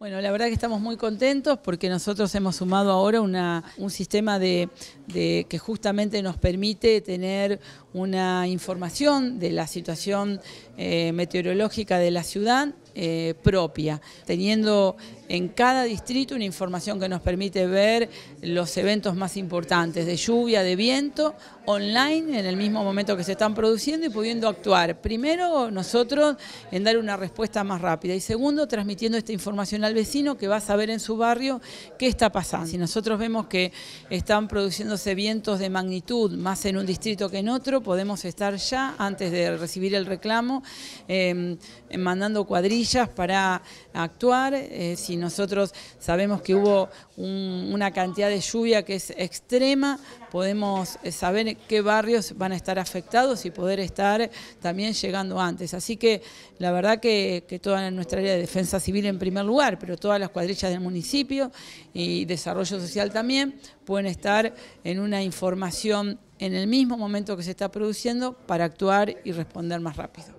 Bueno, la verdad que estamos muy contentos porque nosotros hemos sumado ahora un sistema de, que justamente nos permite tener una información de la situación eh, meteorológica de la ciudad eh, propia, teniendo en cada distrito una información que nos permite ver los eventos más importantes de lluvia, de viento, online en el mismo momento que se están produciendo y pudiendo actuar. Primero, nosotros en dar una respuesta más rápida y segundo, transmitiendo esta información al vecino que va a saber en su barrio qué está pasando. Si nosotros vemos que están produciéndose vientos de magnitud más en un distrito que en otro, podemos estar ya, antes de recibir el reclamo, em, mandando cuadrillas para actuar, eh, si nosotros sabemos que hubo una cantidad de lluvia que es extrema, podemos eh, saber qué barrios van a estar afectados y poder estar también llegando antes. Así que la verdad que, que toda nuestra área de defensa civil en primer lugar, pero todas las cuadrillas del municipio y desarrollo social también, pueden estar en una información en el mismo momento que se está produciendo para actuar y responder más rápido.